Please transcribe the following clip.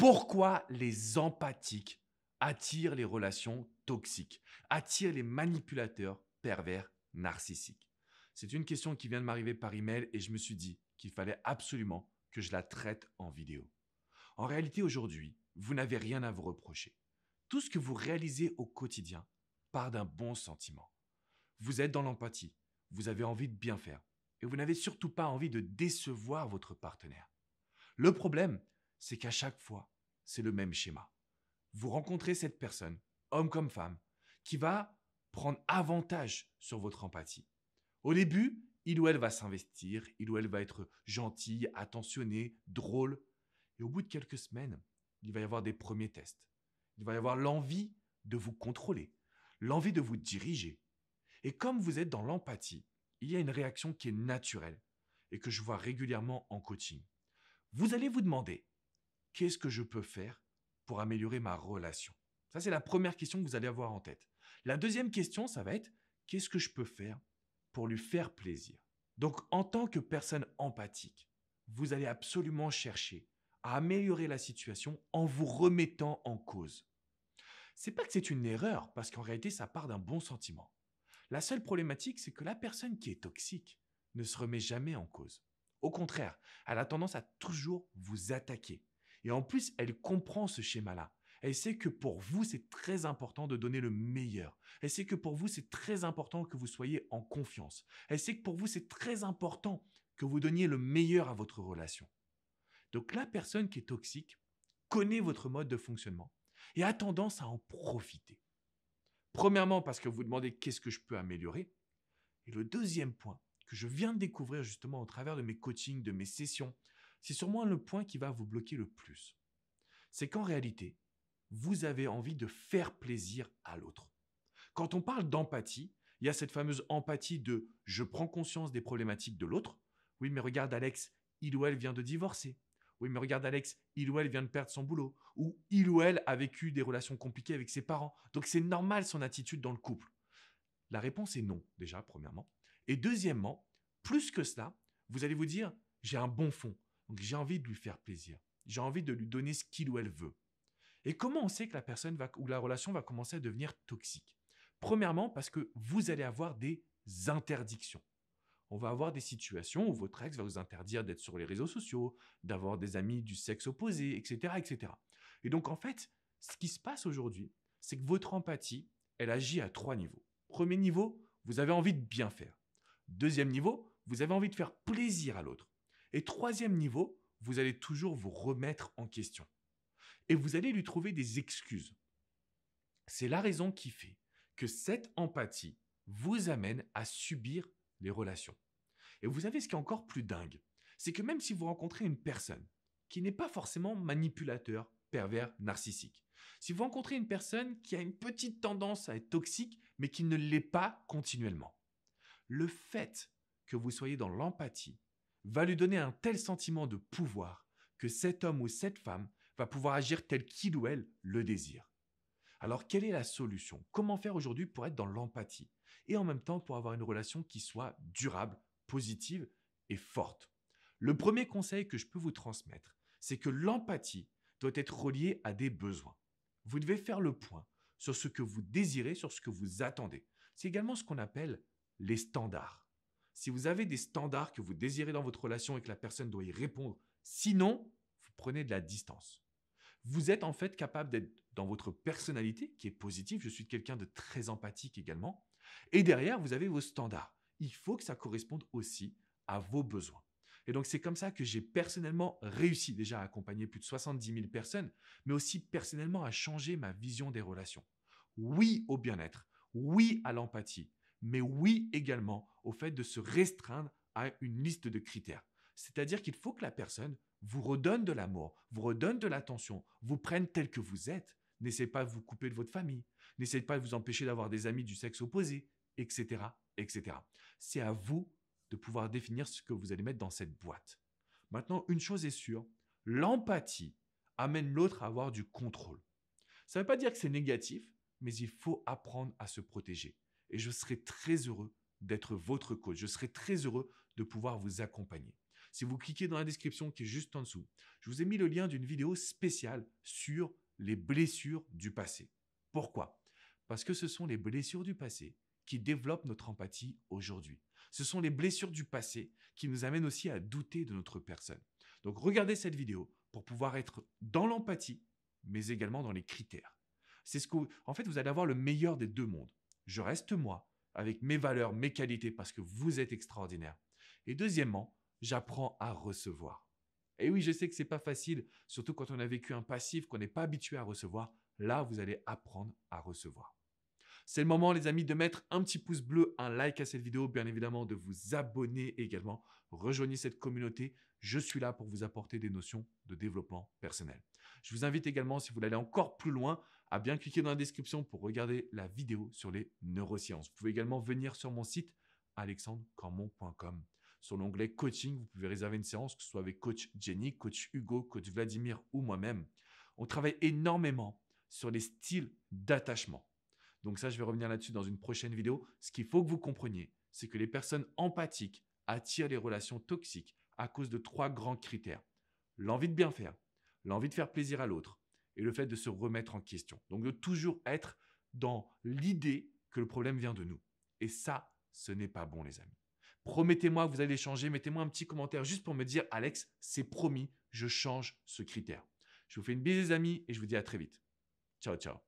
Pourquoi les empathiques attirent les relations toxiques, attirent les manipulateurs pervers narcissiques C'est une question qui vient de m'arriver par email et je me suis dit qu'il fallait absolument que je la traite en vidéo. En réalité, aujourd'hui, vous n'avez rien à vous reprocher. Tout ce que vous réalisez au quotidien part d'un bon sentiment. Vous êtes dans l'empathie, vous avez envie de bien faire et vous n'avez surtout pas envie de décevoir votre partenaire. Le problème, c'est qu'à chaque fois, c'est le même schéma. Vous rencontrez cette personne, homme comme femme, qui va prendre avantage sur votre empathie. Au début, il ou elle va s'investir, il ou elle va être gentille, attentionné, drôle. Et au bout de quelques semaines, il va y avoir des premiers tests. Il va y avoir l'envie de vous contrôler, l'envie de vous diriger. Et comme vous êtes dans l'empathie, il y a une réaction qui est naturelle et que je vois régulièrement en coaching. Vous allez vous demander, qu'est-ce que je peux faire pour améliorer ma relation Ça, c'est la première question que vous allez avoir en tête. La deuxième question, ça va être, qu'est-ce que je peux faire pour lui faire plaisir Donc, en tant que personne empathique, vous allez absolument chercher à améliorer la situation en vous remettant en cause. C'est pas que c'est une erreur, parce qu'en réalité, ça part d'un bon sentiment. La seule problématique, c'est que la personne qui est toxique ne se remet jamais en cause. Au contraire, elle a tendance à toujours vous attaquer, et en plus, elle comprend ce schéma-là. Elle sait que pour vous, c'est très important de donner le meilleur. Elle sait que pour vous, c'est très important que vous soyez en confiance. Elle sait que pour vous, c'est très important que vous donniez le meilleur à votre relation. Donc la personne qui est toxique connaît votre mode de fonctionnement et a tendance à en profiter. Premièrement, parce que vous demandez qu'est-ce que je peux améliorer. Et le deuxième point que je viens de découvrir justement au travers de mes coachings, de mes sessions, c'est sûrement le point qui va vous bloquer le plus. C'est qu'en réalité, vous avez envie de faire plaisir à l'autre. Quand on parle d'empathie, il y a cette fameuse empathie de je prends conscience des problématiques de l'autre. Oui, mais regarde Alex, il ou elle vient de divorcer. Oui, mais regarde Alex, il ou elle vient de perdre son boulot. Ou il ou elle a vécu des relations compliquées avec ses parents. Donc c'est normal son attitude dans le couple. La réponse est non, déjà, premièrement. Et deuxièmement, plus que cela, vous allez vous dire, j'ai un bon fond. Donc j'ai envie de lui faire plaisir. J'ai envie de lui donner ce qu'il ou elle veut. Et comment on sait que la personne ou la relation va commencer à devenir toxique Premièrement, parce que vous allez avoir des interdictions. On va avoir des situations où votre ex va vous interdire d'être sur les réseaux sociaux, d'avoir des amis du sexe opposé, etc., etc. Et donc en fait, ce qui se passe aujourd'hui, c'est que votre empathie, elle agit à trois niveaux. Premier niveau, vous avez envie de bien faire. Deuxième niveau, vous avez envie de faire plaisir à l'autre. Et troisième niveau, vous allez toujours vous remettre en question. Et vous allez lui trouver des excuses. C'est la raison qui fait que cette empathie vous amène à subir les relations. Et vous savez ce qui est encore plus dingue, c'est que même si vous rencontrez une personne qui n'est pas forcément manipulateur, pervers, narcissique, si vous rencontrez une personne qui a une petite tendance à être toxique, mais qui ne l'est pas continuellement, le fait que vous soyez dans l'empathie va lui donner un tel sentiment de pouvoir que cet homme ou cette femme va pouvoir agir tel qu'il ou elle le désire. Alors quelle est la solution Comment faire aujourd'hui pour être dans l'empathie et en même temps pour avoir une relation qui soit durable, positive et forte Le premier conseil que je peux vous transmettre, c'est que l'empathie doit être reliée à des besoins. Vous devez faire le point sur ce que vous désirez, sur ce que vous attendez. C'est également ce qu'on appelle les standards. Si vous avez des standards que vous désirez dans votre relation et que la personne doit y répondre, sinon, vous prenez de la distance. Vous êtes en fait capable d'être dans votre personnalité, qui est positive, je suis quelqu'un de très empathique également, et derrière, vous avez vos standards. Il faut que ça corresponde aussi à vos besoins. Et donc, c'est comme ça que j'ai personnellement réussi déjà à accompagner plus de 70 000 personnes, mais aussi personnellement à changer ma vision des relations. Oui au bien-être, oui à l'empathie, mais oui également au fait de se restreindre à une liste de critères. C'est-à-dire qu'il faut que la personne vous redonne de l'amour, vous redonne de l'attention, vous prenne tel que vous êtes. N'essayez pas de vous couper de votre famille, n'essayez pas de vous empêcher d'avoir des amis du sexe opposé, etc. etc. C'est à vous de pouvoir définir ce que vous allez mettre dans cette boîte. Maintenant, une chose est sûre, l'empathie amène l'autre à avoir du contrôle. Ça ne veut pas dire que c'est négatif, mais il faut apprendre à se protéger et je serai très heureux d'être votre coach. Je serai très heureux de pouvoir vous accompagner. Si vous cliquez dans la description qui est juste en dessous, je vous ai mis le lien d'une vidéo spéciale sur les blessures du passé. Pourquoi Parce que ce sont les blessures du passé qui développent notre empathie aujourd'hui. Ce sont les blessures du passé qui nous amènent aussi à douter de notre personne. Donc regardez cette vidéo pour pouvoir être dans l'empathie, mais également dans les critères. C'est ce que, en fait, vous allez avoir le meilleur des deux mondes je reste moi, avec mes valeurs, mes qualités, parce que vous êtes extraordinaire. Et deuxièmement, j'apprends à recevoir. Et oui, je sais que ce n'est pas facile, surtout quand on a vécu un passif qu'on n'est pas habitué à recevoir. Là, vous allez apprendre à recevoir. C'est le moment, les amis, de mettre un petit pouce bleu, un like à cette vidéo, bien évidemment, de vous abonner également. Rejoignez cette communauté. Je suis là pour vous apporter des notions de développement personnel. Je vous invite également, si vous voulez aller encore plus loin, à bien cliquer dans la description pour regarder la vidéo sur les neurosciences. Vous pouvez également venir sur mon site alexandrecormon.com. Sur l'onglet coaching, vous pouvez réserver une séance, que ce soit avec coach Jenny, coach Hugo, coach Vladimir ou moi-même. On travaille énormément sur les styles d'attachement. Donc ça, je vais revenir là-dessus dans une prochaine vidéo. Ce qu'il faut que vous compreniez, c'est que les personnes empathiques attirent les relations toxiques à cause de trois grands critères. L'envie de bien faire, l'envie de faire plaisir à l'autre et le fait de se remettre en question. Donc de toujours être dans l'idée que le problème vient de nous. Et ça, ce n'est pas bon, les amis. Promettez-moi que vous allez changer, mettez-moi un petit commentaire juste pour me dire, Alex, c'est promis, je change ce critère. Je vous fais une bise, les amis, et je vous dis à très vite. Ciao, ciao.